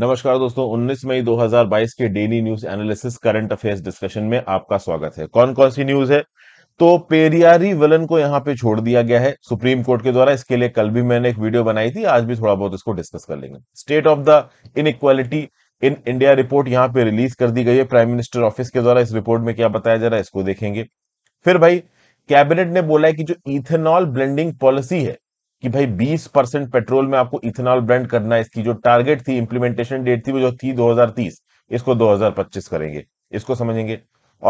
नमस्कार दोस्तों 19 मई 2022 के daily news analysis current affairs discussion में आपका स्वागत है कौन कौन सी न्यूज है तो पेरियारी विलन को यहाँ पे छोड़ दिया गया है सुप्रीम कोर्ट के द्वारा इसके लिए कल भी मैंने एक वीडियो बनाई थी आज भी थोड़ा बहुत इसको डिस्कस कर लेंगे state of the inequality in India report यहाँ पे रिलीज कर दी गई है प्राइम मिनिस्टर ऑफिस के द्वारा इस रिपोर्ट में क्या बताया जा रहा है इसको देखेंगे फिर भाई कैबिनेट ने बोला है कि जो इथेनॉल ब्लेंडिंग पॉलिसी है कि भाई 20 परसेंट पेट्रोल में आपको इथेनॉल ब्लेंड करना है इसकी जो टारगेट थी इंप्लीमेंटेशन डेट थी वो जो थी 2030 इसको 2025 करेंगे इसको समझेंगे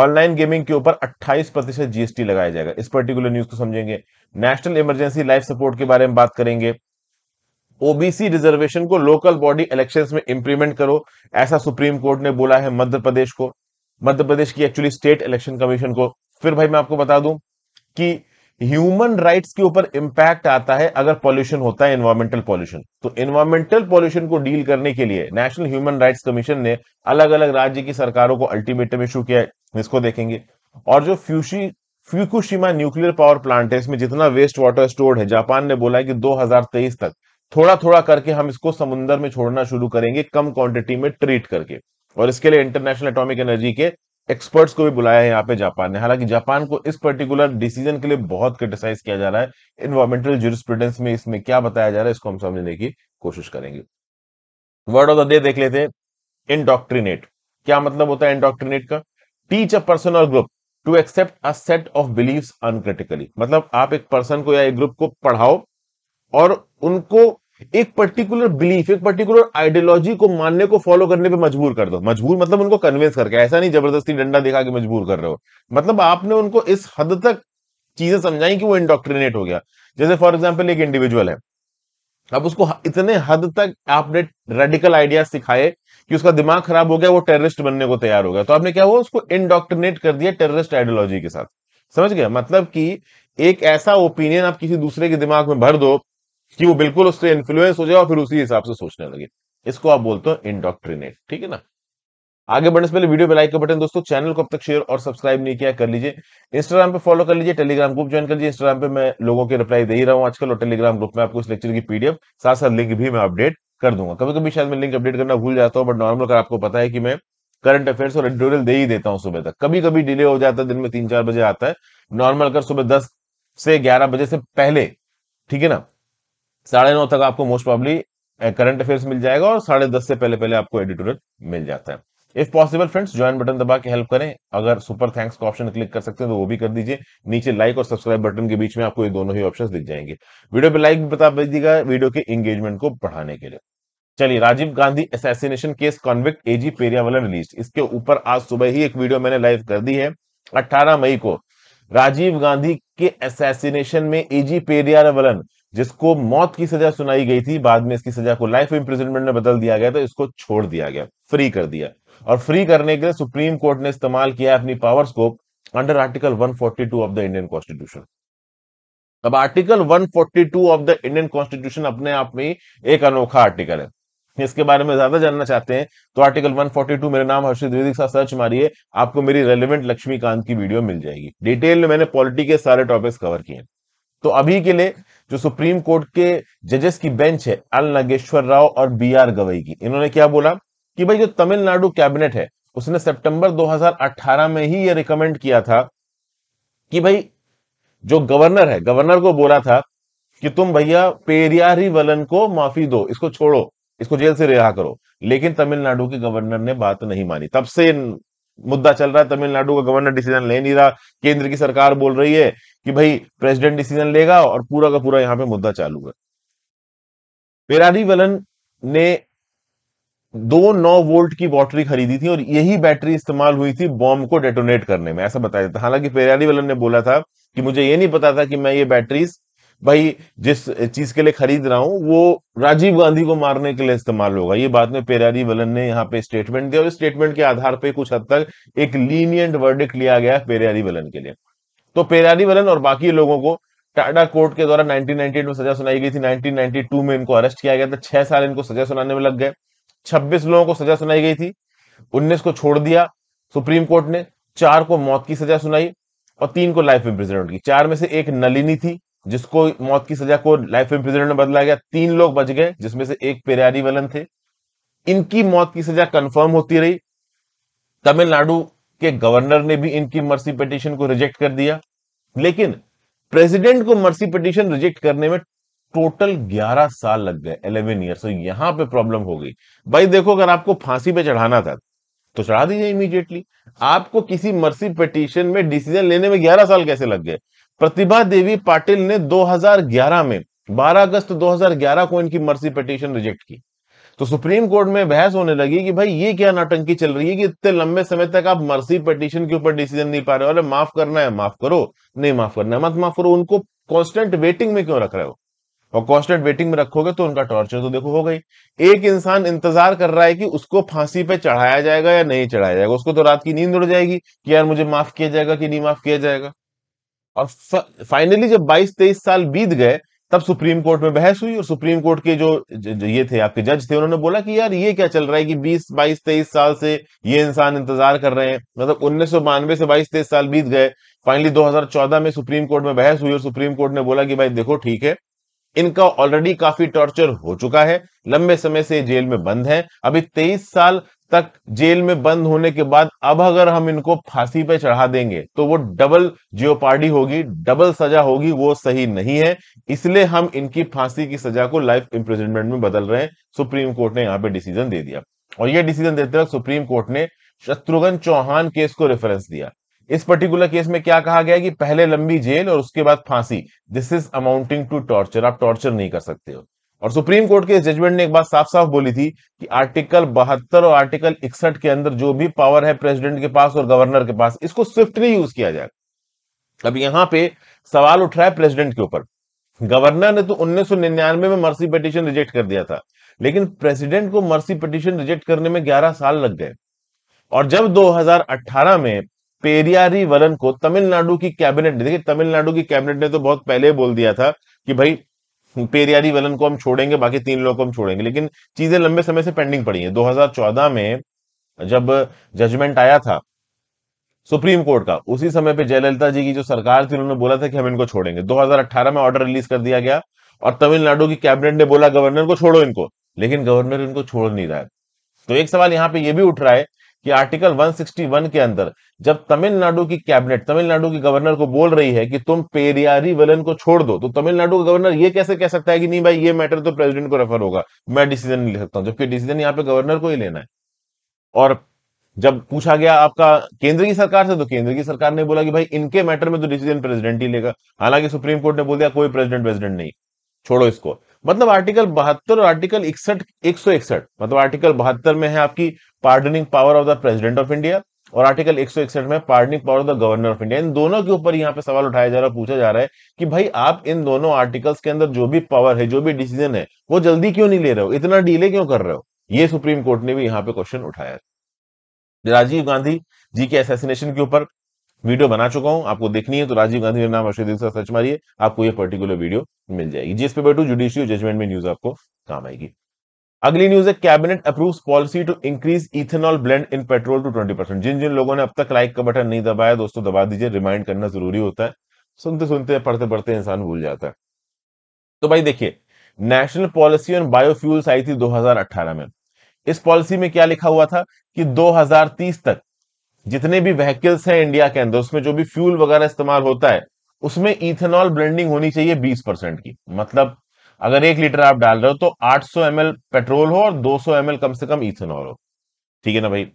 ऑनलाइन गेमिंग के ऊपर 28 प्रतिशत जीएसटी लगाया जाएगा इस पर्टिकुलर न्यूज को समझेंगे नेशनल इमरजेंसी लाइफ सपोर्ट के बारे में बात करेंगे ओबीसी रिजर्वेशन को लोकल बॉडी इलेक्शन में इंप्लीमेंट करो ऐसा सुप्रीम कोर्ट ने बोला है मध्य प्रदेश को मध्य प्रदेश की एक्चुअली स्टेट इलेक्शन कमीशन को फिर भाई मैं आपको बता दूं कि ह्यूमन राइट्स के ऊपर इंपैक्ट आता है अगर पॉल्यूशन होता है एनवायरमेंटल पॉल्यूशन तो एनवायरमेंटल पॉल्यूशन को डील करने के लिए नेशनल ह्यूमन राइट्स कमीशन ने अलग अलग राज्य की सरकारों को अल्टीमेटम इशू किया है इसको देखेंगे और जो फ्यूशी फ्यूकुशिमा न्यूक्लियर पावर प्लांट है इसमें जितना वेस्ट वाटर स्टोर्ड है जापान ने बोला है कि दो तक थोड़ा थोड़ा करके हम इसको समुन्द्र में छोड़ना शुरू करेंगे कम क्वांटिटी में ट्रीट करके और इसके लिए इंटरनेशनल एटॉमिक एनर्जी के एक्सपर्ट्स को भी बुलाया है यहाँ पे जापान ने हालांकि जापान को इस पर्टिकुलर डिसीजन के लिए बहुत क्रिटिसाइज किया जा रहा है इन्वायरमेंटल जूरिस्प्रूडेंस में इसमें क्या बताया जा रहा है इसको हम समझने की कोशिश करेंगे वर्ड ऑफ द डे देख लेते हैं इनडॉक्ट्रिनेट क्या मतलब होता है इनडॉक्ट्रिनेट का टीच अ पर्सन और group to accept a set of believe uncritically मतलब आप एक पर्सन को या एक ग्रुप को पढ़ाओ और उनको एक पर्टिकुलर बिलीफ एक पर्टिकुलर आइडियोलॉजी को मानने को फॉलो करने पे मजबूर कर दो मजबूर मतलब उनको कन्विंस करके ऐसा नहीं जबरदस्ती डंडा दिखा के मजबूर कर रहे हो मतलब आपने उनको इस हद तक चीजें समझाई कि वो इंडोक्ट्रिनेट हो गया जैसे फॉर एग्जाम्पल एक इंडिविजुअल है अब उसको इतने हद तक आपने रेडिकल आइडिया सिखाए कि उसका दिमाग खराब हो गया वो टेररिस्ट बनने को तैयार हो गया तो आपने क्या हुआ उसको इंडोक्ट्रिनेट कर दिया टेररिस्ट आइडियोलॉजी के साथ समझ गया मतलब कि एक ऐसा ओपिनियन आप किसी दूसरे के दिमाग में भर दो कि वो बिल्कुल उससे इन्फ्लुएंस हो जाए और फिर उसी हिसाब से सोचने लगे इसको आप बोलते हो इंडोक्ट्रिनेट ठीक है ना आगे बढ़ने से पहले वीडियो पे लाइक का बटन दोस्तों चैनल को अब तक शेयर और सब्सक्राइब नहीं किया कर लीजिए इंस्टाग्राम पे फॉलो कर लीजिए टेलीग्राम ग्रुप ज्वाइन कर लीजिए इंस्टाग्राम पे मैं लोगों के रिप्लाई दे ही रहा हूँ आजकल और टेलीग्राम ग्रुप में आपको इस लेक्चर की पीडीएफ साथ साथ लिंक भी मैं अपडेट कर दूंगा कभी कभी शायद मैं लिंक अपडेट करना भूल जाता हूँ बट नॉर्मल कर आपको पता है कि मैं करंट अफेयर्स और एडिटोरियल दे ही देता हूँ सुबह तक कभी कभी डिले हो जाता है दिन में तीन चार बजे आता है नॉर्मल कर सुबह दस से ग्यारह बजे से पहले ठीक है ना साढ़े नौ तक आपको मोस्ट प्रॉब्ली करंट अफेयर्स मिल जाएगा और साढ़े दस से पहले पहले आपको एडिटोरियल मिल जाता है if possible friends join button दबा के हेल्प करें अगर सुपर थैंक्स का ऑप्शन क्लिक कर सकते हैं तो वो भी कर दीजिए नीचे लाइक और सब्सक्राइब बटन के बीच में आपको ये दोनों ही ऑप्शन दिख जाएंगे वीडियो पे लाइक भी बता दीजिएगा वीडियो के एंगेजमेंट को बढ़ाने के लिए चलिए Rajiv Gandhi assassination case convict एजी पेरिया वाला रिलीज इसके ऊपर आज सुबह ही एक वीडियो मैंने लाइव कर दी है 18 मई को राजीव गांधी के असैसिनेशन में एजी वलन जिसको मौत की सजा सुनाई गई थी बाद में इसकी सजा को लाइफ इंप्रिजनमेंट में बदल दिया गया था इसको छोड़ दिया गया फ्री कर दिया और फ्री करने के लिए सुप्रीम कोर्ट ने इस्तेमाल किया अपनी पावर्स को under article 142 of the Indian constitution अब article 142 of the Indian constitution अपने आप में एक अनोखा आर्टिकल है इसके बारे में ज्यादा जानना चाहते हैं तो आर्टिकल 142 मेरे नाम हर्षित द्विवेदी के साथ सर्च मारिए आपको मेरी रेलिवेंट लक्ष्मीकांत की वीडियो मिल जाएगी डिटेल में मैंने पॉलिटी के सारे टॉपिक्स कवर किए तो अभी के लिए जो सुप्रीम कोर्ट के जजेस की बेंच है अल नागेश्वर राव और बी आर गवई की इन्होंने क्या बोला कि भाई जो तमिलनाडु कैबिनेट है उसने सितंबर 2018 में ही ये रिकमेंड किया था कि भाई जो गवर्नर है गवर्नर को बोला था कि तुम भैया पेरियारी वलन को माफी दो इसको छोड़ो इसको जेल से रिहा करो लेकिन तमिलनाडु के गवर्नर ने बात नहीं मानी तब से मुद्दा चल रहा है तमिलनाडु का गवर्नर डिसीजन ले नहीं रहा केंद्र की सरकार बोल रही है कि भाई प्रेसिडेंट डिसीजन लेगा और पूरा का पूरा यहाँ पे मुद्दा चालू है पेरारी वलन ने दो नौ वोल्ट की बैटरी खरीदी थी और यही बैटरी इस्तेमाल हुई थी बॉम्ब को डेटोनेट करने में ऐसा बताया था हालांकि पेरारी वलन ने बोला था कि मुझे ये नहीं पता था कि मैं ये बैटरीज भाई जिस चीज के लिए खरीद रहा हूं वो राजीव गांधी को मारने के लिए इस्तेमाल होगा ये बात में पेरारी वलन ने यहाँ पे स्टेटमेंट दिया और स्टेटमेंट के आधार पर कुछ हद तक एक लीनियंट वर्डिक लिया गया पेरारी वलन के लिए तो पेरानी वलन और बाकी लोगों को टाटा कोर्ट के द्वारा 1998 में सजा सुनाई गई थी 1992 में इनको अरेस्ट किया गया था छह साल इनको सजा सुनाने में लग गए 26 लोगों को सजा सुनाई गई थी 19 को छोड़ दिया सुप्रीम कोर्ट ने चार को मौत की सजा सुनाई और तीन को लाइफ इम्प्रिजनमेंट की चार में से एक नलिनी थी जिसको मौत की सजा को लाइफ इम्प्रिजनमेंट में बदला गया तीन लोग बच गए जिसमें से एक पेरियारी वलन थे इनकी मौत की सजा कन्फर्म होती रही तमिलनाडु कि गवर्नर ने भी इनकी मर्सी पिटीशन को रिजेक्ट कर दिया लेकिन प्रेसिडेंट को मर्सी पिटीशन रिजेक्ट करने में टोटल 11 साल लग गए 11 ईयर तो यहां पे प्रॉब्लम हो गई भाई देखो अगर आपको फांसी पे चढ़ाना था तो चढ़ा दीजिए इमीडिएटली आपको किसी मर्सी पिटीशन में डिसीजन लेने में 11 साल कैसे लग गए प्रतिभा देवी पाटिल ने 2011 में 12 अगस्त 2011 को इनकी मर्सी पिटीशन रिजेक्ट की तो सुप्रीम कोर्ट में बहस होने लगी कि भाई ये क्या नाटंकी चल रही है कि इतने लंबे समय तक आप मर्सी पटिशन के ऊपर डिसीजन नहीं पा रहे हो अरे माफ करना है माफ करो नहीं माफ करना है मत माफ करो उनको कॉन्स्टेंट वेटिंग में क्यों रख रहे हो और कॉन्स्टेंट वेटिंग में रखोगे तो उनका टॉर्चर तो देखो हो गई एक इंसान इंतजार कर रहा है कि उसको फांसी पे चढ़ाया जाएगा या नहीं चढ़ाया जाएगा उसको तो रात की नींद उड़ जाएगी कि यार मुझे माफ किया जाएगा कि नहीं माफ किया जाएगा और फाइनली जब 22 23 साल बीत गए तब सुप्रीम कोर्ट में बहस हुई और सुप्रीम कोर्ट के जो, जो ये थे आपके जज थे उन्होंने बोला कि यार ये क्या चल रहा है कि 20 बाईस तेईस साल से ये इंसान इंतजार कर रहे हैं मतलब उन्नीस से बाईस तेईस साल बीत गए फाइनली 2014 में सुप्रीम कोर्ट में बहस हुई और सुप्रीम कोर्ट ने बोला कि भाई देखो ठीक है इनका ऑलरेडी काफी टॉर्चर हो चुका है लंबे समय से जेल में बंद है अभी तेईस साल तक जेल में बंद होने के बाद अब अगर हम इनको फांसी पे चढ़ा देंगे तो वो डबल जियोपार्डी होगी डबल सजा होगी वो सही नहीं है इसलिए हम इनकी फांसी की सजा को लाइफ इंप्रिजनमेंट में बदल रहे हैं सुप्रीम कोर्ट ने यहाँ पे डिसीजन दे दिया और यह डिसीजन देते वक्त सुप्रीम कोर्ट ने शत्रुघ्न चौहान केस को रेफरेंस दिया इस पर्टिकुलर केस में क्या कहा गया कि पहले लंबी जेल और उसके बाद फांसी this is amounting to torture आप टॉर्चर नहीं कर सकते हो और सुप्रीम कोर्ट के जजमेंट ने एक बात साफ साफ बोली थी कि आर्टिकल बहत्तर और आर्टिकल इकसठ के अंदर जो भी पावर है प्रेसिडेंट के पास और गवर्नर के पास इसको स्विफ्टली यूज किया जाएगा अब यहां पे सवाल उठ रहा है प्रेसिडेंट के ऊपर गवर्नर ने तो 1999 में मर्सी पिटीशन रिजेक्ट कर दिया था लेकिन प्रेसिडेंट को मर्सी पिटीशन रिजेक्ट करने में 11 साल लग गए और जब 2018 में पेरियारी वलन को तमिलनाडु की कैबिनेट देखिए तमिलनाडु की कैबिनेट ने तो बहुत पहले बोल दिया था कि भाई पेरियारी वलन को हम छोड़ेंगे बाकी तीन लोगों को हम छोड़ेंगे लेकिन चीजें लंबे समय से पेंडिंग पड़ी हैं 2014 में जब जजमेंट आया था सुप्रीम कोर्ट का उसी समय पे जयललिता जी की जो सरकार थी उन्होंने बोला था कि हम इनको छोड़ेंगे 2018 में ऑर्डर रिलीज कर दिया गया और तमिलनाडु की कैबिनेट ने बोला गवर्नर को छोड़ो इनको लेकिन गवर्नर इनको छोड़ नहीं रहा है तो एक सवाल यहाँ पे ये भी उठ रहा है कि आर्टिकल 161 के अंदर जब तमिलनाडु की कैबिनेट तमिलनाडु की गवर्नर को बोल रही है कि तुम पेरियारी वेलन को छोड़ दो तो तमिलनाडु का गवर्नर ये कैसे कह सकता है कि नहीं भाई ये मैटर तो प्रेसिडेंट को रेफर होगा मैं डिसीजन नहीं ले सकता हूं जबकि डिसीजन यहाँ पे गवर्नर को ही लेना है और जब पूछा गया आपका केंद्र की सरकार से तो केंद्र की सरकार ने बोला कि भाई इनके मैटर में तो डिसीजन प्रेसिडेंट ही लेगा हालांकि सुप्रीम कोर्ट ने बोल दिया कोई प्रेसिडेंट प्रेसिडेंट नहीं छोड़ो इसको मतलब आर्टिकल बहत्तर और आर्टिकल इकसठ एक सौ इकसठ मतलब आर्टिकल बहत्तर में है आपकी pardoning power of the president of India और आर्टिकल एक सौ इकसठ में pardoning power of the governor of India इन दोनों के ऊपर यहाँ पे सवाल उठाया जा रहा है पूछा जा रहा है कि भाई आप इन दोनों आर्टिकल्स के अंदर जो भी पावर है जो भी डिसीजन है वो जल्दी क्यों नहीं ले रहे हो इतना डीले क्यों कर रहे हो ये सुप्रीम कोर्ट ने भी यहाँ पे क्वेश्चन उठाया राजीव गांधी जी के असैसिनेशन के ऊपर वीडियो बना चुका हूं आपको देखनी है तो राजीव गांधी मेरा नाम अक्षय दिवसा सर्च मारिए आपको ये पर्टिकुलर वीडियो मिल जाएगी जिसपे बैठू जुडिशियल जजमेंट में न्यूज आपको काम आएगी अगली न्यूज है cabinet approves policy to increase ethanol blend in petrol to twenty percent जिन जिन लोगों ने अब तक लाइक का बटन नहीं दबाया दोस्तों दबा दीजिए रिमाइंड करना जरूरी होता है सुनते सुनते पढ़ते पढ़ते इंसान भूल जाता है तो भाई देखिए नेशनल पॉलिसी ऑन बायोफ्यूल्स आई थी दो में इस पॉलिसी में क्या लिखा हुआ था कि दो तक जितने भी व्हीकल्स हैं इंडिया के अंदर उसमें जो भी फ्यूल वगैरह इस्तेमाल होता है उसमें इथेनॉल ब्लेंडिंग होनी चाहिए 20 परसेंट की मतलब अगर एक लीटर आप डाल रहे हो तो 800 सौ पेट्रोल हो और 200 सौ कम से कम इथेनॉल हो ठीक है ना भाई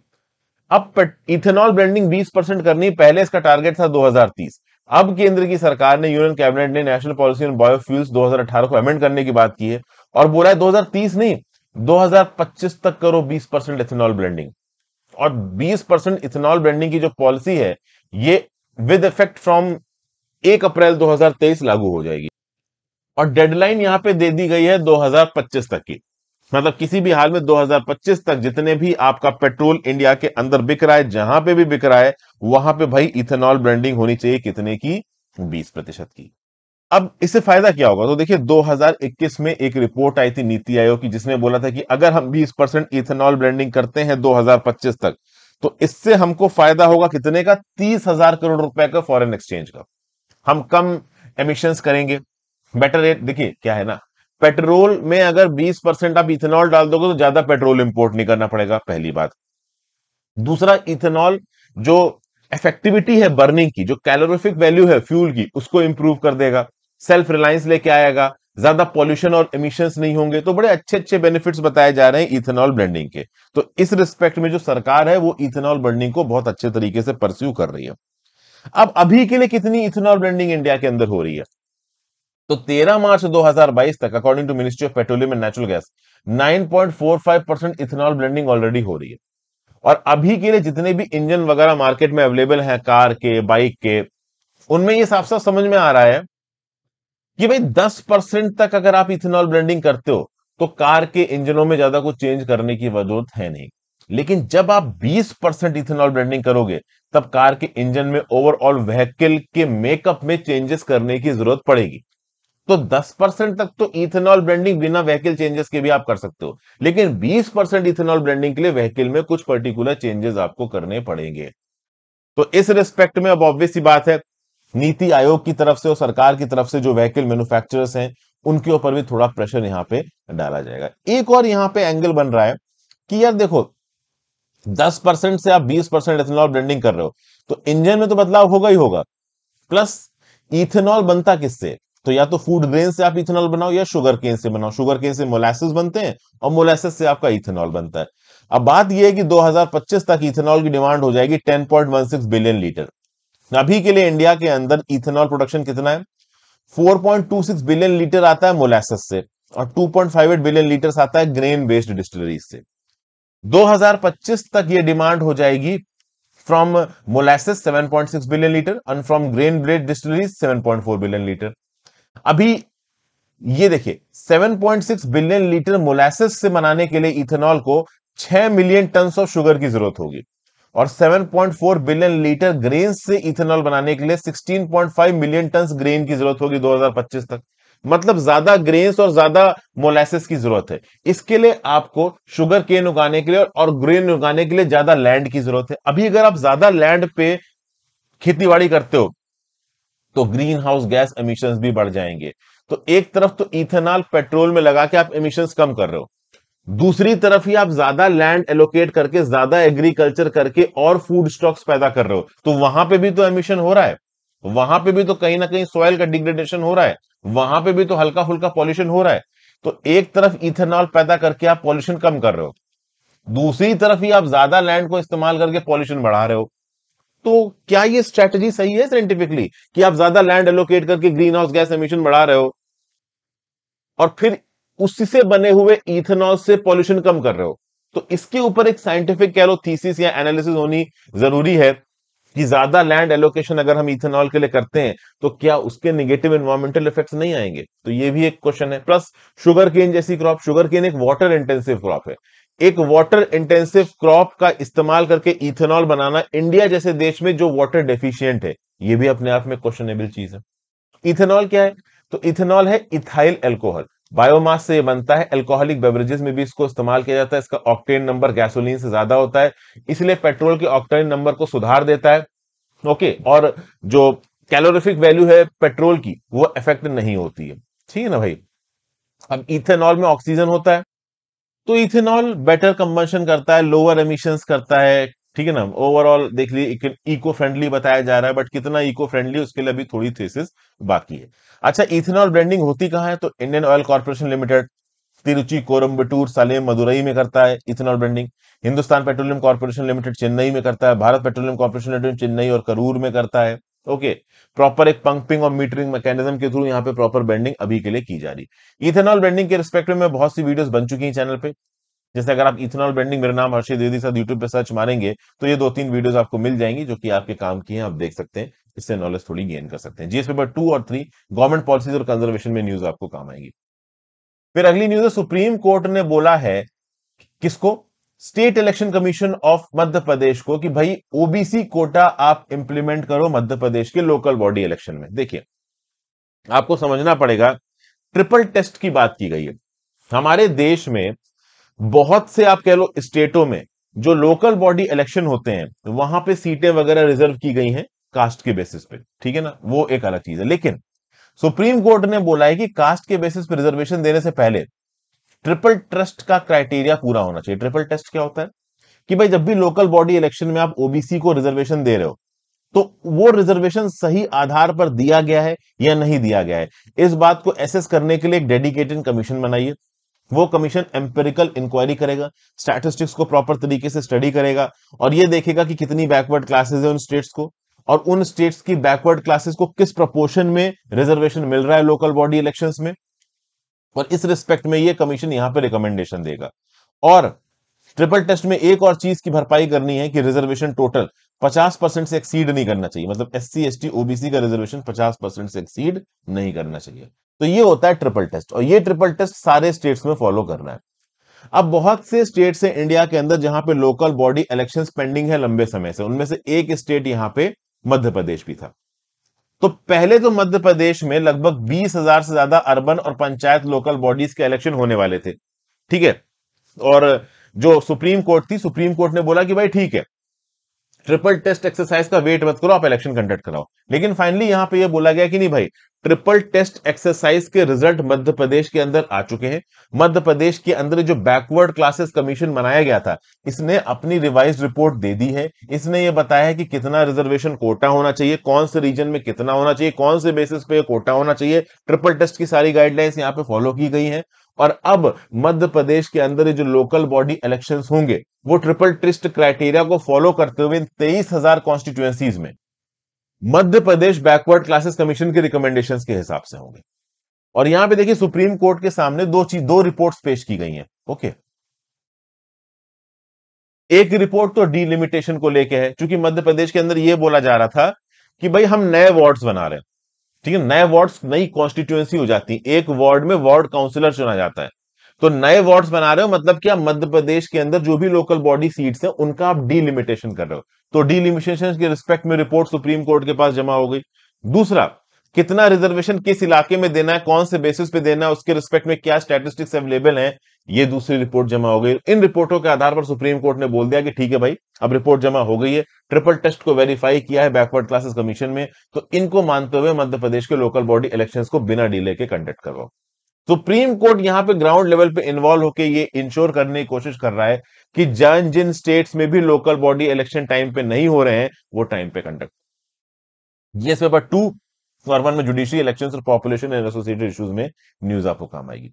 अब इथेनॉल ब्लेंडिंग 20 परसेंट करनी पहले इसका टारगेट था 2030 अब केंद्र की सरकार ने यूनियन कैबिनेट ने नेशनल पॉलिसी ऑन बायोफ्यूल्स अठारह को अमेंड करने की बात की है और बोला है तीस नहीं पच्चीस तक करो बीस परसेंट इथेनॉल ब्लेंडिंग और 20 परसेंट इथेनॉल ब्रांडिंग की जो पॉलिसी है ये विद इफेक्ट फ्रॉम 1 अप्रैल 2023 लागू हो जाएगी और डेडलाइन यहां पे दे दी गई है 2025 तक की मतलब किसी भी हाल में 2025 तक जितने भी आपका पेट्रोल इंडिया के अंदर बिक रहा है जहां पे भी बिक रहा है वहां पे भाई इथेनॉल ब्रांडिंग होनी चाहिए कितने की 20 प्रतिशत की अब इससे फायदा क्या होगा तो देखिए 2021 में एक रिपोर्ट आई थी नीति आयोग की जिसमें बोला था कि अगर हम 20 परसेंट इथेनॉल ब्रांडिंग करते हैं 2025 तक तो इससे हमको फायदा होगा कितने का तीस हजार करोड़ रुपए का फॉरेन एक्सचेंज का हम कम एमिशंस करेंगे बेटर रेट देखिए क्या है ना पेट्रोल में अगर 20 परसेंट आप इथेनॉल डाल दोगे तो ज्यादा पेट्रोल इंपोर्ट नहीं करना पड़ेगा पहली बात दूसरा इथेनॉल जो इफेक्टिविटी है बर्निंग की जो कैलोरिफिक वैल्यू है फ्यूल की उसको इंप्रूव कर देगा सेल्फ रिलायंस लेके आएगा ज्यादा पॉल्यूशन और इमिशंस नहीं होंगे तो बड़े अच्छे अच्छे बेनिफिट्स बताए जा रहे हैं इथेनॉल ब्लेंडिंग के तो इस रिस्पेक्ट में जो सरकार है वो इथेनॉल ब्लेंडिंग को बहुत अच्छे तरीके से परस्यू कर रही है अब अभी के लिए कितनी इथेनॉल ब्लेंडिंग इंडिया के अंदर हो रही है तो 13 मार्च 2022 तक according to ministry of petroleum and natural gas 9.45 percent ethanol blending already हो रही है और अभी के लिए जितने भी इंजन वगैरह मार्केट में अवेलेबल हैं कार के बाइक के उनमें ये साफ साफ समझ में आ रहा है कि भाई 10 परसेंट तक अगर आप इथेनॉल ब्लेंडिंग करते हो तो कार के इंजनों में ज्यादा कुछ चेंज करने की जरूरत है नहीं लेकिन जब आप 20 परसेंट इथेनॉल ब्लेंडिंग करोगे तब कार के इंजन में ओवरऑल व्हीकल के मेकअप में चेंजेस करने की जरूरत पड़ेगी तो 10 परसेंट तक तो इथेनॉल ब्लेंडिंग बिना व्हीकल चेंजेस के भी आप कर सकते हो लेकिन 20 परसेंट इथेनॉल ब्लेंडिंग के लिए व्हीकल में कुछ पर्टिकुलर चेंजेस आपको करने पड़ेंगे तो इस रिस्पेक्ट में अब ऑब्वियस बात है नीति आयोग की तरफ से और सरकार की तरफ से जो व्हीकल मैन्युफैक्चरर्स हैं उनके ऊपर भी थोड़ा प्रेशर यहां पे डाला जाएगा एक और यहां पे एंगल बन रहा है कि यार देखो 10 परसेंट से आप 20 परसेंट इथेनॉल ब्लेंडिंग कर रहे हो तो इंजन में तो बदलाव होगा ही होगा प्लस इथेनॉल बनता किससे तो या तो फूड ग्रेन से आप इथेनॉल बनाओ या शुगर केन से बनाओ शुगर केन से मोलासिस बनते हैं और मोलासिस से आपका इथेनॉल बनता है अब बात यह है कि 2025 तक इथेनॉल की डिमांड हो जाएगी 10.16 बिलियन लीटर अभी के लिए इंडिया के अंदर इथेनॉल प्रोडक्शन कितना है 4.26 बिलियन लीटर आता है मोलासस से और 2.58 बिलियन लीटर आता है ग्रेन बेस्ड डिस्टिलरीज से 2025 तक ये डिमांड हो जाएगी from molasses 7.6 billion litre and from grain based distilleries 7.4 billion litre अभी ये देखिए 7.6 बिलियन लीटर मोलासेस से बनाने के लिए इथेनॉल को 6 मिलियन टन ऑफ शुगर की जरूरत होगी और 7.4 बिलियन लीटर ग्रेन से इथेनॉल बनाने के लिए 16.5 मिलियन टन ग्रेन की जरूरत होगी 2025 तक मतलब ज्यादा ग्रेन्स और ज्यादा मोलासिस की जरूरत है इसके लिए आपको शुगर केन उगाने के लिए और ग्रेन उगाने के लिए ज्यादा लैंड की जरूरत है अभी अगर आप ज्यादा लैंड पे खेतीबाड़ी करते हो तो ग्रीन हाउस गैस एमिशन भी बढ़ जाएंगे तो एक तरफ तो इथेनॉल पेट्रोल में लगा के आप इमिशन कम कर रहे हो दूसरी तरफ ही आप ज्यादा लैंड एलोकेट करके ज्यादा एग्रीकल्चर करके और फूड स्टॉक्स पैदा कर रहे हो तो वहां पे भी तो एमिशन हो रहा है वहां पे भी तो कहीं ना कहीं सॉयल का डिग्रेडेशन हो रहा है वहां पे भी तो हल्का फुल्का पॉल्यूशन हो रहा है तो एक तरफ इथेनॉल पैदा करके आप पॉल्यूशन कम कर रहे हो दूसरी तरफ ही आप ज्यादा लैंड को इस्तेमाल करके पॉल्यूशन बढ़ा रहे हो तो क्या ये स्ट्रेटेजी सही है साइंटिफिकली कि आप ज्यादा लैंड एलोकेट करके ग्रीन हाउस गैस एमिशन बढ़ा रहे हो और फिर उसी से बने हुए इथेनॉल से पॉल्यूशन कम कर रहे हो तो इसके ऊपर एक साइंटिफिक कह लो थीसिस या एनालिसिस होनी जरूरी है कि ज्यादा लैंड एलोकेशन अगर हम इथेनॉल के लिए करते हैं तो क्या उसके निगेटिव इन्वायरमेंटल इफेक्ट्स नहीं आएंगे तो ये भी एक क्वेश्चन है प्लस शुगर केन जैसी क्रॉप शुगर केन एक वाटर इंटेंसिव क्रॉप है एक वाटर इंटेंसिव क्रॉप का इस्तेमाल करके इथेनॉल बनाना इंडिया जैसे देश में जो वाटर डेफिशियंट है यह भी अपने आप में क्वेश्चनेबल चीज है इथेनॉल क्या है तो इथेनॉल है इथाइल एल्कोहल बायोमास से ये बनता है एल्कोहलिक बेवरेजेस में भी इसको इस्तेमाल किया जाता है इसका ऑक्टेन नंबर गैसोलीन से ज्यादा होता है इसलिए पेट्रोल के ऑक्टेन नंबर को सुधार देता है ओके और जो कैलोरिफिक वैल्यू है पेट्रोल की वो इफेक्ट नहीं होती है ठीक है ना भाई अब इथेनॉल में ऑक्सीजन होता है तो इथेनॉल बेटर कंबंशन करता है लोअर एमिशंस करता है ठीक है ना ओवरऑल देख लिए इको फ्रेंडली बताया जा रहा है बट कितना इको फ्रेंडली उसके लिए अभी थोड़ी थेसिस बाकी है अच्छा इथेनॉल ब्रांडिंग होती कहाँ है तो Indian oil corporation limited Tiruchi Coimbatore Salem Madurai में करता है ethanol branding Hindustan petroleum corporation limited Chennai में करता है Bharat petroleum corporation limited Chennai और करूर में करता है ओके प्रॉपर एक पंपिंग और मीटरिंग मैकेनिज्म के थ्रू यहाँ पे प्रॉपर ब्रांडिंग अभी के लिए की जा रही है इथेनॉल ब्रांडिंग के रिस्पेक्ट में बहुत सी वीडियोस बन चुकी हैं चैनल पे जैसे अगर आप इथेनॉल ब्रांडिंग मेरा नाम हर्षी द्विवेदी साथ यूट्यूब पे सर्च मारेंगे तो ये दो तीन वीडियोस आपको मिल जाएंगी जो कि आपके काम की हैं आप देख सकते हैं इससे नॉलेज थोड़ी गेन कर सकते हैं जीएस पेपर टू और थ्री गवर्नमेंट पॉलिसीज और कंजर्वेशन में न्यूज आपको काम आएगी फिर अगली न्यूज है सुप्रीम कोर्ट ने बोला है किसको state election commission of Madhya Pradesh को कि भाई ओबीसी कोटा आप इंप्लीमेंट करो मध्य प्रदेश के लोकल बॉडी इलेक्शन में देखिए आपको समझना पड़ेगा ट्रिपल टेस्ट की बात की गई है हमारे देश में बहुत से आप कह लो स्टेटों में जो लोकल बॉडी इलेक्शन होते हैं वहां पे सीटें वगैरह रिजर्व की गई हैं कास्ट के बेसिस पे ठीक है ना वो एक अलग चीज है लेकिन सुप्रीम कोर्ट ने बोला है कि कास्ट के बेसिस पे रिजर्वेशन देने से पहले ट्रिपल ट्रस्ट का क्राइटेरिया पूरा होना चाहिए ट्रिपल टेस्ट क्या होता है कि भाई जब भी लोकल बॉडी इलेक्शन में आप ओबीसी को रिजर्वेशन दे रहे हो तो वो रिजर्वेशन सही आधार पर दिया गया है या नहीं दिया गया है इस बात को एसेस करने के लिए एक डेडिकेटेड कमीशन बनाइए वो कमीशन एम्पेरिकल इंक्वायरी करेगा स्टैटिस्टिक्स को प्रॉपर तरीके से स्टडी करेगा और ये देखेगा कि कितनी बैकवर्ड क्लासेस है उन स्टेट्स को और उन स्टेट्स की बैकवर्ड क्लासेस को किस प्रपोर्शन में रिजर्वेशन मिल रहा है लोकल बॉडी इलेक्शंस में और इस रिस्पेक्ट में ये कमीशन यहाँ पे रिकमेंडेशन देगा और ट्रिपल टेस्ट में एक और चीज की भरपाई करनी है कि रिजर्वेशन टोटल पचास परसेंट से एक्सीड नहीं करना चाहिए मतलब S C S T OBC का रिजर्वेशन पचास परसेंट से एक्सीड नहीं करना चाहिए तो ये होता है ट्रिपल टेस्ट और ये ट्रिपल टेस्ट सारे स्टेट्स में फॉलो करना है अब बहुत से स्टेट्स है इंडिया के अंदर जहां पे लोकल बॉडी इलेक्शन पेंडिंग है लंबे समय से उनमें से एक स्टेट यहाँ पे मध्य प्रदेश भी था तो पहले तो मध्य प्रदेश में लगभग बीस हजार से ज्यादा अर्बन और पंचायत लोकल बॉडीज के इलेक्शन होने वाले थे ठीक है और जो सुप्रीम कोर्ट थी सुप्रीम कोर्ट ने बोला कि भाई ठीक है ट्रिपल टेस्ट एक्सरसाइज का वेट मत करो आप इलेक्शन कंडक्ट कराओ लेकिन फाइनली यहाँ पे ये बोला गया कि नहीं भाई ट्रिपल टेस्ट एक्सरसाइज के रिजल्ट मध्य प्रदेश के अंदर आ चुके हैं मध्य प्रदेश के अंदर जो बैकवर्ड क्लासेस कमीशन बनाया गया था इसने अपनी रिवाइज रिपोर्ट दे दी है इसने ये बताया है कि कितना रिजर्वेशन कोटा होना चाहिए कौन से रीजन में कितना होना चाहिए कौन से बेसिस पे कोटा होना चाहिए ट्रिपल टेस्ट की सारी गाइडलाइंस यहाँ पे फॉलो की गई है और अब मध्य प्रदेश के अंदर जो लोकल बॉडी इलेक्शंस होंगे वो ट्रिपल ट्रिस्ट क्राइटेरिया को फॉलो करते हुए तेईस हजार कॉन्स्टिट्यूएंसीज में Madhya Pradesh backward classes commission के रिकमेंडेशन के हिसाब से होंगे और यहां पे देखिए सुप्रीम कोर्ट के सामने दो चीज दो रिपोर्ट पेश की गई है ओके एक रिपोर्ट तो डीलिमिटेशन को लेके है क्योंकि मध्य प्रदेश के अंदर यह बोला जा रहा था कि भाई हम नए वार्ड्स बना रहे हैं ठीक है नए वार्ड नई कॉन्स्टिट्यूएंसी हो जाती है एक वार्ड में वार्ड काउंसिलर चुना जाता है तो नए वार्ड्स बना रहे हो मतलब कि आप मध्य प्रदेश के अंदर जो भी लोकल बॉडी सीट्स हैं उनका आप डीलिमिटेशन कर रहे हो तो डीलिमिटेशन के रिस्पेक्ट में रिपोर्ट सुप्रीम कोर्ट के पास जमा हो गई दूसरा कितना रिजर्वेशन किस इलाके में देना है कौन से बेसिस पे देना है उसके रिस्पेक्ट में क्या स्टैटिस्टिक्स अवेलेबल हैं ये दूसरी रिपोर्ट जमा हो गई इन रिपोर्टों के आधार पर सुप्रीम कोर्ट ने बोल दिया कि ठीक है भाई अब रिपोर्ट जमा हो गई है ट्रिपल टेस्ट को वेरीफाई किया है बैकवर्ड क्लासेस कमीशन में तो इनको मानते हुए मध्य प्रदेश के लोकल बॉडी इलेक्शन को बिना डिले के कंडक्ट करवाओ सुप्रीम कोर्ट यहां पे ग्राउंड लेवल पे इन्वॉल्व होकर ये इंश्योर करने की कोशिश कर रहा है कि जन जिन स्टेट्स में भी लोकल बॉडी इलेक्शन टाइम पे नहीं हो रहे हैं वो टाइम पे conduct GS paper two urban में जुडिशियल इलेक्शन और पॉपुलेशन एंड एसोसिएटेड इश्यूज में न्यूज आपको काम आएगी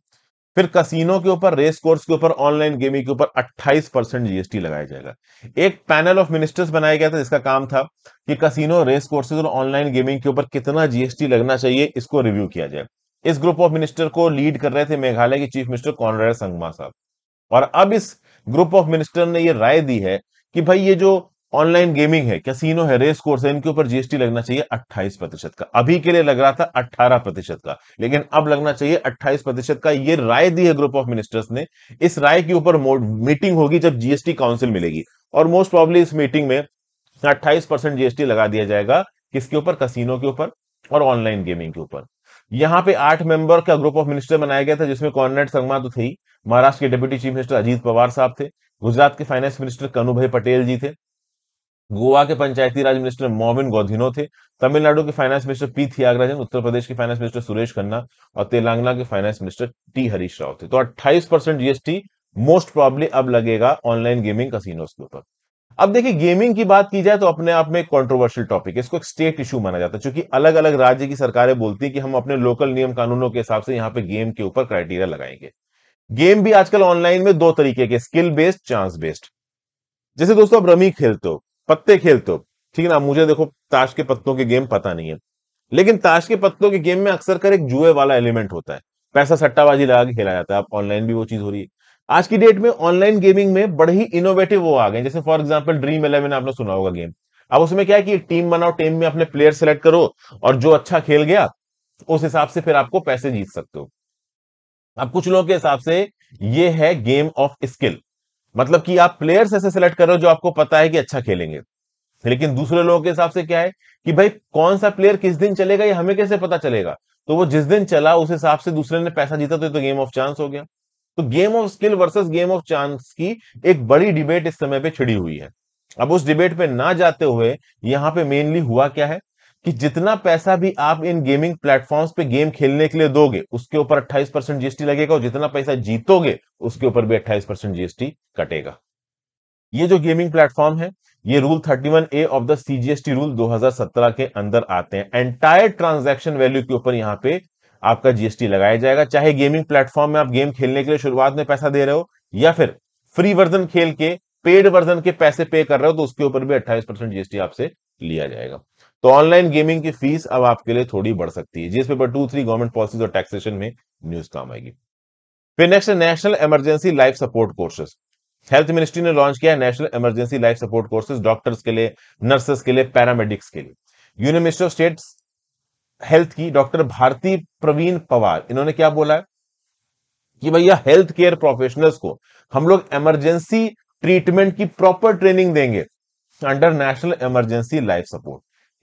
फिर कसिनो के ऊपर रेस कोर्स के ऊपर ऑनलाइन गेमिंग के ऊपर 28 परसेंट जीएसटी लगाया जाएगा एक पैनल ऑफ मिनिस्टर्स बनाया गया था जिसका काम था कि कसिनो रेस कोर्सेज और ऑनलाइन गेमिंग के ऊपर कितना जीएसटी लगना चाहिए इसको रिव्यू किया जाए इस ग्रुप ऑफ मिनिस्टर को लीड कर रहे थे मेघालय के चीफ मिनिस्टर कॉनरेड संगमा साहब और अब इस ग्रुप ऑफ मिनिस्टर ने यह राय दी है कि भाई ये जो ऑनलाइन गेमिंग है कैसीनो है रेस कोर्स है इनके ऊपर जीएसटी लगना चाहिए 28 प्रतिशत का अभी के लिए लग रहा था 18 प्रतिशत का लेकिन अब लगना चाहिए 28 प्रतिशत का ये राय दी है ग्रुप ऑफ मिनिस्टर्स ने इस राय के ऊपर मीटिंग होगी जब जीएसटी काउंसिल मिलेगी और मोस्ट प्रॉब्ली इस मीटिंग में अट्ठाईस परसेंट जीएसटी लगा दिया जाएगा किसके ऊपर कसिनो के ऊपर और ऑनलाइन गेमिंग के ऊपर यहाँ पे आठ मेंबर का ग्रुप ऑफ मिनिस्टर बनाया गया था जिसमें कॉर्नेट संगमा तो थी महाराष्ट्र के deputy chief minister Ajit Pawar साहब थे गुजरात के फाइनेंस मिनिस्टर कनुभा पटेल जी थे गोवा के पंचायती राज मिनिस्टर मोविन गोधिनो थे तमिलनाडु के finance minister P Thiagarajan Uttar Pradesh के फाइनेंस मिनिस्टर सुरेश खन्ना और तेलंगाना के finance minister T Harish Rao थे तो 28 परसेंट जीएसटी मोस्ट प्रॉब्ली अब लगेगा ऑनलाइन गेमिंग कसिनोज के ऊपर अब देखिए गेमिंग की बात की जाए तो अपने आप में एक कॉन्ट्रोवर्शियल टॉपिक है इसको एक स्टेट इशू माना जाता है क्योंकि अलग अलग राज्य की सरकारें बोलती है कि हम अपने लोकल नियम कानूनों के हिसाब से यहाँ पे गेम के ऊपर क्राइटेरिया लगाएंगे गेम भी आजकल ऑनलाइन में दो तरीके के स्किल बेस्ड चांस बेस्ड जैसे दोस्तों आप रमी खेलते हो पत्ते खेलते हो ठीक है ना मुझे देखो ताश के पत्तों के गेम पता नहीं है लेकिन ताश के पत्तों के गेम में अक्सर कर एक जुए वाला एलिमेंट होता है पैसा सट्टाबाजी लगा के खेला जाता है आप ऑनलाइन भी वो चीज हो रही है आज की डेट में ऑनलाइन गेमिंग में बड़े ही इनोवेटिव वो आ गए जैसे फॉर एग्जाम्पल ड्रीम इलेवन आपने सुना होगा गेम अब उसमें क्या है कि टीम बनाओ टीम में अपने प्लेयर सेलेक्ट करो और जो अच्छा खेल गया उस हिसाब से फिर आपको पैसे जीत सकते हो अब कुछ लोगों के हिसाब से ये है गेम ऑफ स्किल मतलब कि आप प्लेयर्स ऐसे सिलेक्ट कर रहे हो जो आपको पता है कि अच्छा खेलेंगे लेकिन दूसरे लोगों के हिसाब से क्या है कि भाई कौन सा प्लेयर किस दिन चलेगा ये हमें कैसे पता चलेगा तो वो जिस दिन चला उस हिसाब से दूसरे ने पैसा जीता तो ये तो गेम ऑफ चांस हो गया तो game of skill versus game of chance की एक बड़ी डिबेट इस समय पे छिड़ी हुई है अब उस डिबेट पे ना जाते हुए यहाँ पे मेनली हुआ क्या है कि जितना पैसा भी आप इन गेमिंग प्लेटफॉर्म्स पे गेम खेलने के लिए दोगे उसके ऊपर 28 परसेंट जीएसटी लगेगा और जितना पैसा जीतोगे उसके ऊपर भी 28 परसेंट जीएसटी कटेगा ये जो गेमिंग प्लेटफॉर्म है ये rule 31 A of the CGST rule 2017 के अंदर आते हैं एंटायर ट्रांजेक्शन वैल्यू के ऊपर यहाँ पे आपका जीएसटी लगाया जाएगा चाहे गेमिंग प्लेटफॉर्म में आप गेम खेलने के लिए शुरुआत में पैसा दे रहे हो या फिर फ्री वर्जन खेल के पेड वर्जन के पैसे पे कर रहे हो तो उसके ऊपर भी अट्ठाईस परसेंट जीएसटी आपसे लिया जाएगा तो ऑनलाइन गेमिंग की फीस अब आपके लिए थोड़ी बढ़ सकती है जिस paper two three government policies और टैक्सेशन में न्यूज काम आएगी फिर next national emergency life support courses health ministry ने लॉन्च किया national emergency life support courses doctors के लिए नर्सेस के लिए पैरामेडिक्स के लिए union minister of state health की डॉक्टर भारती प्रवीण पवार इन्होंने क्या बोला कि भैया हेल्थ केयर प्रोफेशनल्स को हम लोग इमरजेंसी ट्रीटमेंट की प्रॉपर ट्रेनिंग देंगे under national emergency life support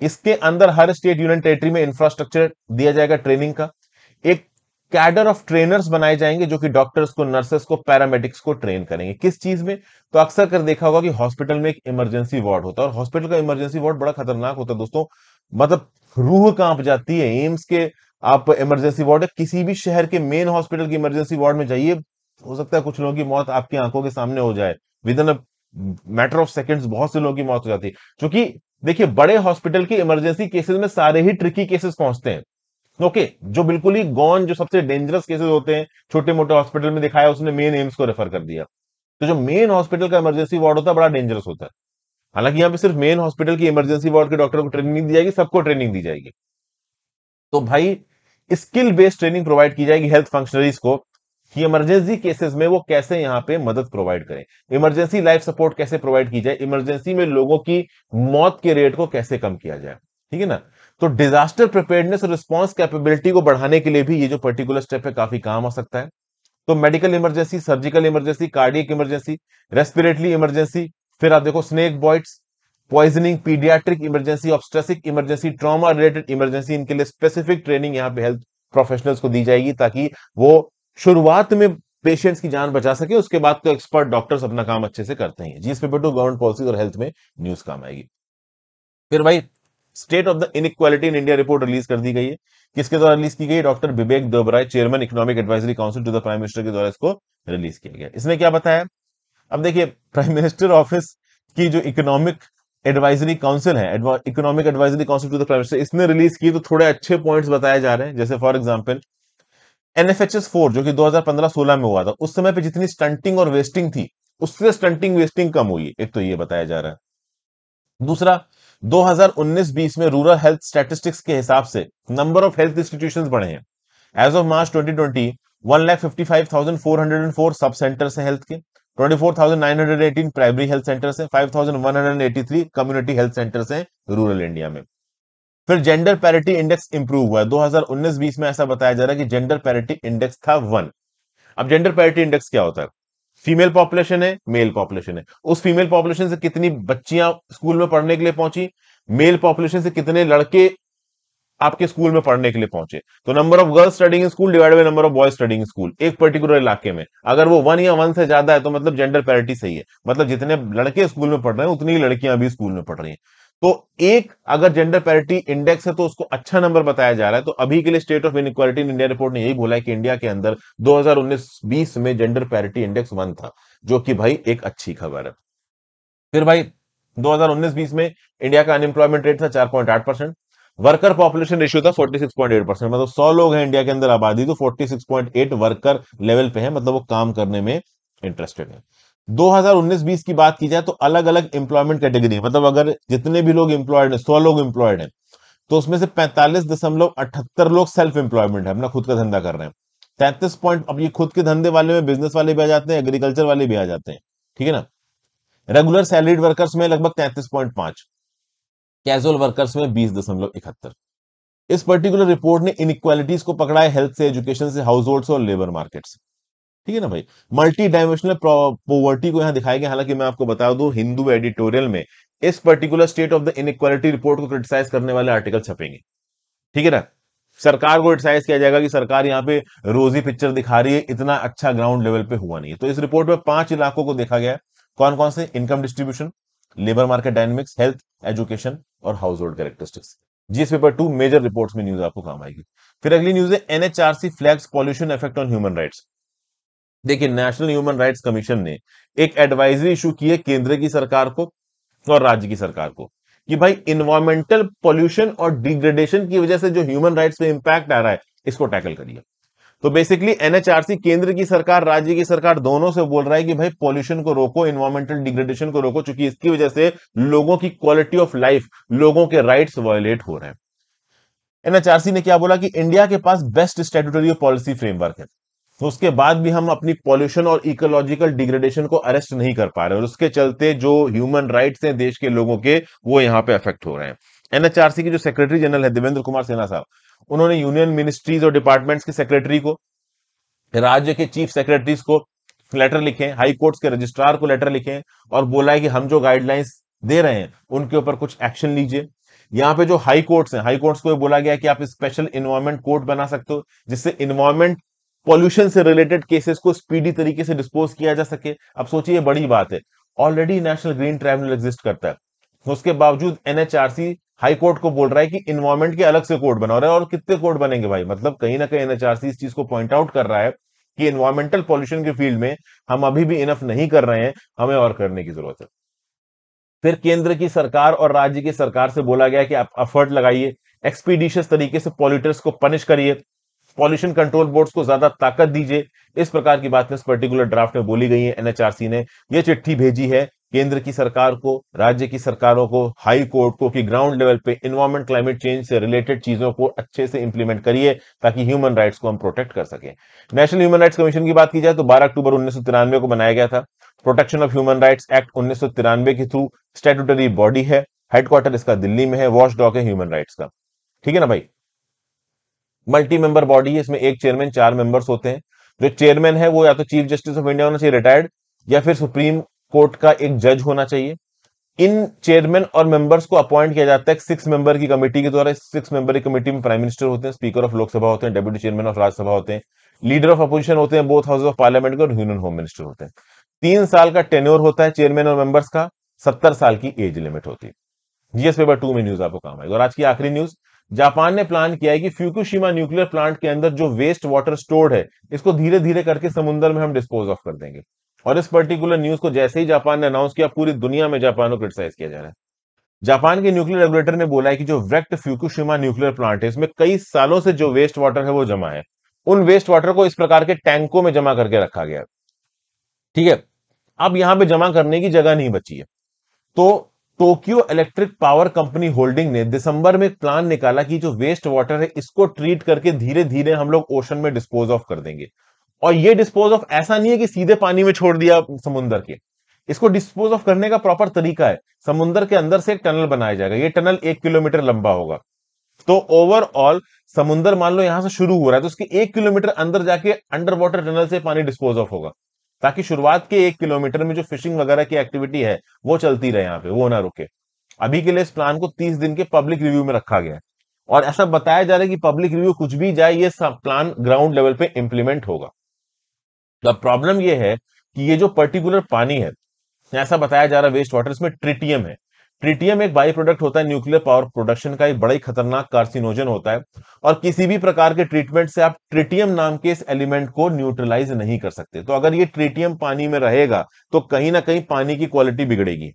इसके अंदर हर स्टेट यूनियन टेरिटरी में इंफ्रास्ट्रक्चर दिया जाएगा ट्रेनिंग का एक कैडर ऑफ ट्रेनर्स बनाए जाएंगे जो कि डॉक्टर्स को नर्सेस को पैरामेडिक्स को ट्रेन करेंगे किस चीज में तो अक्सर कर देखा होगा कि हॉस्पिटल में एक इमरजेंसी वार्ड होता है और हॉस्पिटल का इमरजेंसी वार्ड बड़ा खतरनाक होता है दोस्तों मतलब रूह कांप जाती है एम्स के आप इमरजेंसी वार्ड किसी भी शहर के मेन हॉस्पिटल की इमरजेंसी वार्ड में जाइए हो सकता है कुछ लोगों की मौत आपकी आंखों के सामने हो जाए within matter of seconds बहुत से लोगों की मौत हो जाती है क्योंकि देखिए बड़े हॉस्पिटल की इमरजेंसी केसेस में सारे ही ट्रिकी केसेस पहुंचते हैं ओके okay, जो बिल्कुल ही गॉन जो सबसे डेंजरस केसेस होते हैं छोटे मोटे हॉस्पिटल में दिखाया उसने मेन एम्स को रेफर कर दिया तो जो मेन हॉस्पिटल का इमरजेंसी वार्ड होता है बड़ा डेंजरस होता है हालांकि यहां पे सिर्फ मेन हॉस्पिटल की इमरजेंसी वार्ड के डॉक्टर को ट्रेनिंग दी जाएगी सबको ट्रेनिंग दी जाएगी तो भाई स्किल बेस्ड ट्रेनिंग प्रोवाइड की जाएगी हेल्थ फंक्शनरीज को कि इमरजेंसी केसेस में वो कैसे यहाँ पे मदद प्रोवाइड करें इमरजेंसी लाइफ सपोर्ट कैसे प्रोवाइड की जाए इमरजेंसी में लोगों की मौत के रेट को कैसे कम किया जाए ठीक है ना तो डिजास्टर प्रिपेयरनेस और रिस्पॉन्स कैपेबिलिटी को बढ़ाने के लिए भी ये जो पर्टिकुलर स्टेप है काफी काम आ सकता है तो medical emergency surgical emergency cardiac emergency respiratory emergency फिर आप देखो snake bites poisoning paediatric emergency obstetric emergency trauma related emergency इनके लिए स्पेसिफिक ट्रेनिंग यहाँ पे हेल्थ प्रोफेशनल्स को दी जाएगी ताकि वो शुरुआत में पेशेंट्स की जान बचा सके उसके बाद तो एक्सपर्ट डॉक्टर्स अपना काम अच्छे से करते हैं जी पे टू गवर्नमेंट पॉलिसी और हेल्थ में न्यूज काम आएगी फिर भाई state of the inequality in India report release कर दी गई है किसके द्वारा रिलीज की गई doctor Vivek Debroy chairman economic advisory council to the prime minister के द्वारा इसको रिलीज किया गया इसने क्या बताया अब देखिए प्राइम मिनिस्टर ऑफिस की जो इकोनॉमिक एडवाइजरी काउंसिल है economic advisory council to the prime minister इसने रिलीज की तो थोड़े अच्छे पॉइंट्स बताए जा रहे हैं जैसे for example N F H S four जो कि 2015-16 में हुआ था उस समय पे जितनी स्टंटिंग और वेस्टिंग थी उससे स्टंटिंग वेस्टिंग कम हुई एक तो ये बताया जा रहा है दूसरा 2019-20 में रूरल हेल्थ स्टैटिस्टिक्स के हिसाब से नंबर ऑफ हेल्थ इंस्टीट्यूशन बढ़े हैं as of March 2020 one lakh fifty five thousand four hundred and four sub centres हैं हेल्थ के eighteen primary health centres eighty three community health centres हैं रूरल इंडिया में फिर जेंडर पैरिटी इंडेक्स इंप्रूव हुआ है 2019-20 में ऐसा बताया जा रहा है कि जेंडर पैरिटी इंडेक्स था वन अब जेंडर पैरिटी इंडेक्स क्या होता है फीमेल पॉपुलेशन है मेल पॉपुलेशन है उस फीमेल पॉपुलेशन से कितनी बच्चियां स्कूल में पढ़ने के लिए पहुंची मेल पॉपुलेशन से कितने लड़के आपके स्कूल में पढ़ने के लिए पहुंचे तो number of girls studying school divide by number of boy studying school एक पर्टिकुलर इलाके में अगर वो वन या वन से ज्यादा है तो मतलब जेंडर पैरिटी सही है मतलब जितने लड़के स्कूल में पढ़ रहे हैं उतनी ही लड़कियां अभी स्कूल में पढ़ रही हैं तो एक अगर जेंडर पैरिटी इंडेक्स है तो उसको अच्छा नंबर बताया जा रहा है तो अभी के लिए state of inequality in India report ने यही बोला है कि इंडिया के अंदर 2019-20 में जेंडर पैरिटी इंडेक्स वन था जो कि भाई एक अच्छी खबर है फिर भाई 2019-20 में इंडिया का अनएम्प्लॉयमेंट रेट था चार परसेंट वर्कर पॉपुलेशन रेशियो था 46.8 परसेंट मतलब 100 लोग हैं इंडिया के अंदर आबादी तो 46.8 वर्कर लेवल पे है मतलब वो काम करने में इंटरेस्टेड है 2019-20 की बात की जाए तो अलग अलग एम्प्लॉयमेंट कैटेगरी मतलब अगर जितने भी लोग एम्प्लॉयड हैं सौ लोग एम्प्लॉयड हैं तो उसमें से पैंतालीस दशमलव अठहत्तर लोग सेल्फ एम्प्लॉयमेंट है अपना खुद का धंधा कर रहे हैं तैंतीस पॉइंट अब ये खुद के धंधे वाले में बिजनेस वाले भी आ जाते हैं एग्रीकल्चर वाले भी आ जाते हैं ठीक है ना रेगुलर सैलरीड वर्कर्स में लगभग तैंतीस पॉइंट पांच कैजुअल वर्कर्स में बीस दशमलव इकहत्तर इस पर्टिकुलर रिपोर्ट ने इनक्वालिटीज को पकड़ा है हेल्थ से एजुकेशन से हाउस होल्ड से और लेबर मार्केट से ठीक है ना भाई मल्टी डायमेंशनल पोवर्टी को यहां दिखाया गया हालांकि मैं आपको बता दू हिंदू एडिटोरियल में इस particular state of the inequality report को क्रिटिसाइज करने वाले आर्टिकल छपेंगे ठीक है ना सरकार को क्रिटिसाइज किया जाएगा कि सरकार यहाँ पे रोजी पिक्चर दिखा रही है इतना अच्छा ग्राउंड लेवल पे हुआ नहीं है तो इस रिपोर्ट में पांच इलाकों को देखा गया कौन कौन से income distribution labour market dynamics health education और household characteristics GS paper two major reports में न्यूज आपको काम आएगी फिर अगली न्यूज है NHRC flags pollution effect on human rights देखिए नेशनल ह्यूमन राइट्स कमीशन ने एक एडवाइजरी इशू की है केंद्र की सरकार को और राज्य की सरकार को कि भाई इन्वायरमेंटल पॉल्यूशन और डिग्रेडेशन की वजह से जो ह्यूमन राइट्स पे इंपैक्ट आ रहा है इसको टैकल करिए तो बेसिकली एनएचआरसी केंद्र की सरकार राज्य की सरकार दोनों से बोल रहा है कि भाई पॉल्यूशन को रोको इन्वायरमेंटल डिग्रेडेशन को रोको चूंकि इसकी वजह से लोगों की क्वालिटी ऑफ लाइफ लोगों के राइट्स वायोलेट हो रहे हैं एनएचआरसी ने क्या बोला कि इंडिया के पास बेस्ट स्टेटरी पॉलिसी फ्रेमवर्क है तो उसके बाद भी हम अपनी पॉल्यूशन और इकोलॉजिकल डिग्रेडेशन को अरेस्ट नहीं कर पा रहे और उसके चलते जो ह्यूमन राइट्स हैं देश के लोगों के वो यहाँ पे अफेक्ट हो रहे हैं एनएचआरसी के जो सेक्रेटरी जनरल है देवेंद्र कुमार सिन्हा साहब उन्होंने यूनियन मिनिस्ट्रीज और डिपार्टमेंट्स के सेक्रेटरी को राज्य के चीफ सेक्रेटरीज को लेटर लिखे हाई कोर्ट्स के रजिस्ट्रार को लेटर लिखे और बोला है कि हम जो गाइडलाइंस दे रहे हैं उनके ऊपर कुछ एक्शन लीजिए यहाँ पे जो हाई कोर्ट्स हैं हाई कोर्ट्स को बोला गया कि आप स्पेशल इन्वायरमेंट कोर्ट बना सकते हो जिससे इन्वायरमेंट पॉल्यूशन से रिलेटेड केसेस को स्पीडी तरीके से डिस्पोज किया जा सके अब सोचिए बड़ी बात है already national green tribunal exist करता है उसके बावजूद एनएचआरसी हाई कोर्ट को बोल रहा है कि इन्वायरमेंट के अलग से कोर्ट बना रहा है और कितने कोर्ट बनेंगे भाई मतलब कहीं ना कहीं एनएचआरसी इस चीज को पॉइंट आउट कर रहा है कि इन्वायरमेंटल पॉल्यूशन के फील्ड में हम अभी भी इनफ नहीं कर रहे हैं हमें और करने की जरूरत है फिर केंद्र की सरकार और राज्य की सरकार से बोला गया कि आप अफर्ट लगाइए एक्सपीडिशियस तरीके से पॉल्यूटर्स को पनिश करिए पॉल्यूशन कंट्रोल बोर्ड को ज्यादा ताकत दीजिए इस प्रकार की बात इस पर्टिकुलर ड्राफ्ट में बोली गई है एनएचआरसी ने यह चिट्ठी भेजी है केंद्र की सरकार को राज्य की सरकारों को हाई कोर्ट को कि ग्राउंड लेवल पे इन्वायरमेंट क्लाइमेट चेंज से रिलेटेड चीजों को अच्छे से इंप्लीमेंट करिए ताकि ह्यूमन राइट्स को हम प्रोटेक्ट कर सकें नेशनल ह्यूमन राइट्स कमीशन की बात की जाए तो 12 अक्टूबर उन्नीस को बनाया गया था protection of human rights act उन्नीस के थ्रू स्टेटुटरी बॉडी है हेडक्वार्टर इसका दिल्ली में है वॉश डॉग है ह्यूमन राइट्स का ठीक है ना भाई मल्टी मेंबर बॉडी है इसमें एक चेयरमैन चार मेंबर्स होते हैं जो चेयरमैन है वो या तो चीफ जस्टिस ऑफ इंडिया होना चाहिए रिटायर्ड या फिर सुप्रीम कोर्ट का एक जज होना चाहिए इन चेयरमैन और मेंबर्स को अपॉइंट किया जाता है सिक्स मेंबर की कमेटी के द्वारा सिक्स मेंबर की कमेटी में प्राइम मिनिस्टर होते हैं स्पीकर ऑफ लोकसभा होते हैं डेप्यूटी चेयरमैन ऑफ राज्यसभा होते हैं लीडर ऑफ अपोजिशन होते हैं बोथ हाउस ऑफ पार्लियामेंट और यूनियन होम मिनिस्टर होते हैं तीन साल का टेन्योर होता है चेयरमैन और मेंबर्स का सत्तर साल की एज लिमिट होती है जीएस पेपर टू में न्यूज आपको काम आएगी और आज की आखिरी न्यूज जापान ने प्लान किया है कि फ्यूकुशिमा न्यूक्लियर प्लांट के अंदर जो वेस्ट वाटर स्टोर्ड है इसको धीरे धीरे करके समुद्र में हम डिस्पोज ऑफ कर देंगे और इस पर्टिकुलर न्यूज को जैसे ही जापान ने अनाउंस किया पूरी दुनिया में जापान को क्रिटिसाइज किया जा रहा है जापान के न्यूक्लियर रेगुलेटर ने बोला है कि जो वेक्ट फ्यूकुशिमा न्यूक्लियर प्लांट है इसमें कई सालों से जो वेस्ट वाटर है वो जमा है उन वेस्ट वाटर को इस प्रकार के टैंकों में जमा करके रखा गया ठीक है अब यहां पे जमा करने की जगह नहीं बची है तो Tokyo electric power company holding ने दिसंबर में एक प्लान निकाला कि जो वेस्ट वाटर है इसको ट्रीट करके धीरे धीरे हम लोग ओशन में डिस्पोज ऑफ कर देंगे और ये डिस्पोज ऑफ ऐसा नहीं है कि सीधे पानी में छोड़ दिया समुन्दर के इसको डिस्पोज ऑफ करने का प्रॉपर तरीका है समुन्दर के अंदर से एक टनल बनाया जाएगा ये टनल एक किलोमीटर लंबा होगा तो ओवरऑल समुन्दर मान लो यहां से शुरू हो रहा है तो उसके एक किलोमीटर अंदर जाके अंडर वाटर टनल से पानी डिस्पोज ऑफ होगा ताकि शुरुआत के एक किलोमीटर में जो फिशिंग वगैरह की एक्टिविटी है वो चलती रहे यहाँ पे वो ना रुके अभी के लिए इस प्लान को तीस दिन के पब्लिक रिव्यू में रखा गया है और ऐसा बताया जा रहा है कि पब्लिक रिव्यू कुछ भी जाए ये सब प्लान ग्राउंड लेवल पे इम्प्लीमेंट होगा द प्रॉब्लम ये है कि ये जो पर्टिकुलर पानी है ऐसा बताया जा रहा है वेस्ट वाटर इसमें ट्रिटियम है ट्रिटियम एक बाई प्रोडक्ट होता है न्यूक्लियर पावर प्रोडक्शन का एक बड़ा ही खतरनाक कार्सिनोजन होता है और किसी भी प्रकार के ट्रीटमेंट से आप ट्रिटियम नाम के इस एलिमेंट को न्यूट्रलाइज नहीं कर सकते तो अगर ये ट्रिटियम पानी में रहेगा तो कहीं ना कहीं पानी की क्वालिटी बिगड़ेगी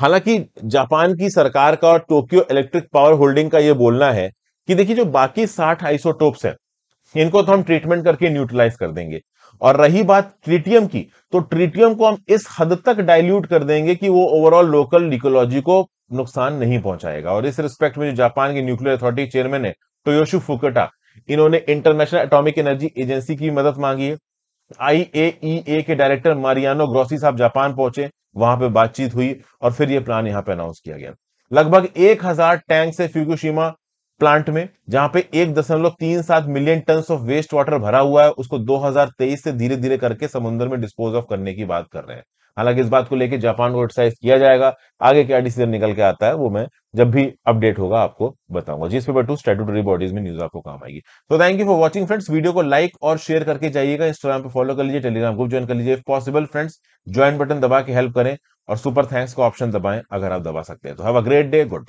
हालांकि जापान की सरकार का और टोक्यो इलेक्ट्रिक पावर होल्डिंग का यह बोलना है कि देखिए जो बाकी साठ आइसोटोप्स है इनको तो हम ट्रीटमेंट करके न्यूट्रलाइज कर देंगे और रही बात ट्रिटियम की तो ट्रिटियम को हम इस हद तक डाइल्यूट कर देंगे कि वो ओवरऑल लोकल निकोलॉजी को नुकसान नहीं पहुंचाएगा और इस रिस्पेक्ट में जो जापान के न्यूक्लियर अथॉरिटी चेयरमैन है टोयोशु फुकटा इन्होंने इंटरनेशनल एटॉमिक एनर्जी एजेंसी की मदद मांगी है आईएईए e के डायरेक्टर मारियानो ग्रोसी साहब जापान पहुंचे वहां पर बातचीत हुई और फिर यह प्लान यहां पर अनाउंस किया गया लगभग हजार टैंक से फ्यूकोशीमा प्लांट में जहां पे एक दशमलव तीन सात million ton of waste water भरा हुआ है उसको 2023 से धीरे धीरे करके समुद्र में डिस्पोज ऑफ करने की बात कर रहे हैं हालांकि इस बात को लेकर जापान को एक्सरसाइज किया जाएगा आगे क्या डिसीजन निकल के आता है वो मैं जब भी अपडेट होगा आपको बताऊंगा जिस पेपर टू स्टेटूटरी बॉडीज में न्यूज आपको काम आएगी तो thank you for watching friends video को लाइक और शेयर करके जाइएगा इंस्टाग्राम पे फॉलो कर लीजिए टेलीग्राम ग्रुप ज्वाइन कर लीजिए if possible friends join button दबा के हेल्प करें और सुपर थैंक्स का ऑप्शन दबाएं अगर आप दबा सकते हैं तो have a great day good